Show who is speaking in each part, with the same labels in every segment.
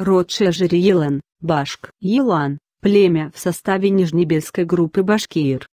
Speaker 1: Род шежери Башк, Елан, племя в составе Нижнебельской группы башкир.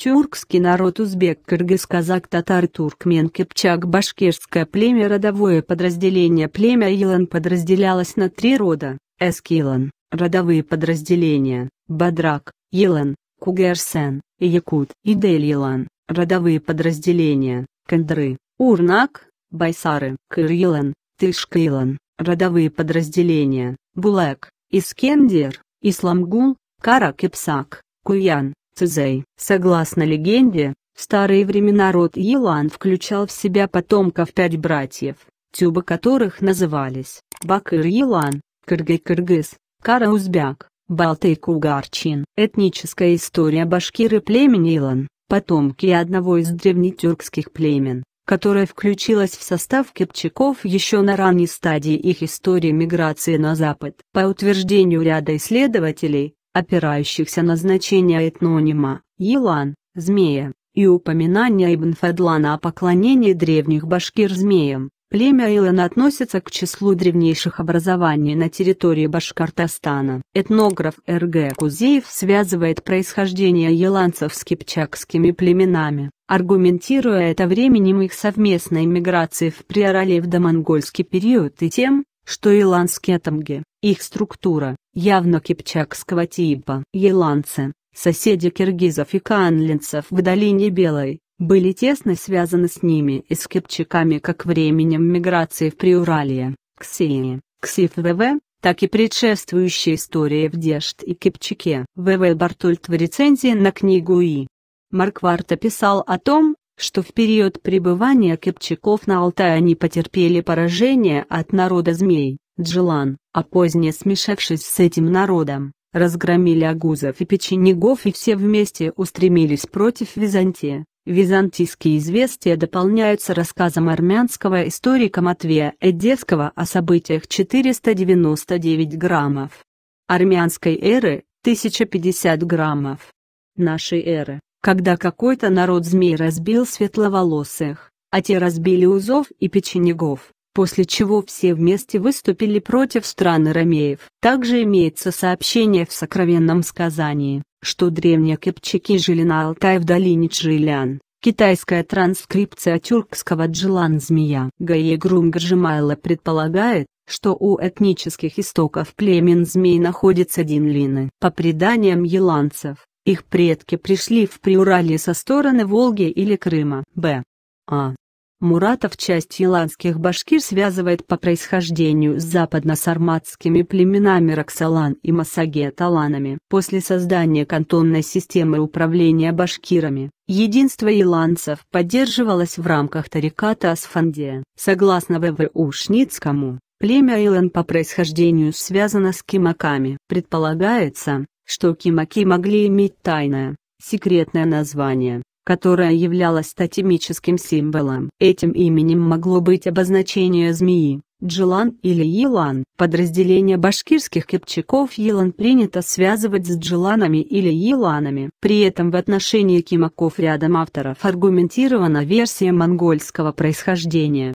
Speaker 1: Тюркский народ узбек, кыргыз, казак, татар, туркмен, кипчак, башкирское племя родовое подразделение племя Елан подразделялось на три рода, Эскилан, родовые подразделения, Бадрак, Елан, Кугерсен, Якут и Дель-Елан, родовые подразделения, Кандры, Урнак, Байсары, Кыр-Елан, Тышка-Елан. Родовые подразделения – Булек, Искендер, Исламгул, Каракепсак, Куян, Цезей. Согласно легенде, в старые времена род Елан включал в себя потомков пять братьев, тюбы которых назывались Бакыр Елан, Кыргы Кыргыз, Кара Узбек, Балты и Кугарчин. Этническая история башкиры племени Елан, потомки одного из древнетюркских племен, которая включилась в состав кипчаков еще на ранней стадии их истории миграции на Запад. По утверждению ряда исследователей, опирающихся на значение этнонима, елан, змея, и упоминания Ибн Фадлана о поклонении древних башкир змеям, Племя Илан относится к числу древнейших образований на территории Башкортостана. Этнограф Р.Г. Кузеев связывает происхождение еланцев с кипчакскими племенами аргументируя это временем их совместной миграции в приоролев монгольский период и тем, что иландские атомги, их структура, явно кипчакского типа. Еланцы, соседи киргизов и канлинцев в долине Белой, были тесно связаны с ними и с кипчаками как временем миграции в Приуралье, Ксии, Ксиф-ВВ, так и предшествующей истории в Дешт и Кипчаке. В.В. Бартольд в рецензии на книгу И. Маркварта писал о том, что в период пребывания кипчаков на Алтае они потерпели поражение от народа змей, джилан, а позднее смешавшись с этим народом, разгромили агузов и печенегов и все вместе устремились против Византии. Византийские известия дополняются рассказом армянского историка Матвея Эдевского о событиях 499 граммов. Армянской эры – 1050 граммов. Нашей эры когда какой-то народ змей разбил светловолосых, а те разбили узов и печенегов, после чего все вместе выступили против страны арамеев. Также имеется сообщение в сокровенном сказании, что древние кипчаки жили на Алтае в долине Джилян. Китайская транскрипция тюркского джилан-змея. Гаи Грумгаржимайла предполагает, что у этнических истоков племен змей находится динлины. По преданиям еланцев, их предки пришли в Приуралье со стороны Волги или Крыма. Б. А. Муратов часть еланских башкир связывает по происхождению с западно-сарматскими племенами Роксолан и Масагеталанами. После создания кантонной системы управления башкирами, единство еланцев поддерживалось в рамках тариката Асфандия. Согласно В.В. Ушницкому, племя Илан по происхождению связано с кимаками. Предполагается, что кимаки могли иметь тайное, секретное название, которое являлось тотемическим символом. Этим именем могло быть обозначение змеи, Джилан или Елан. Подразделение башкирских кипчаков Елан принято связывать с Джиланами или Еланами. При этом в отношении кимаков рядом авторов аргументирована версия монгольского происхождения.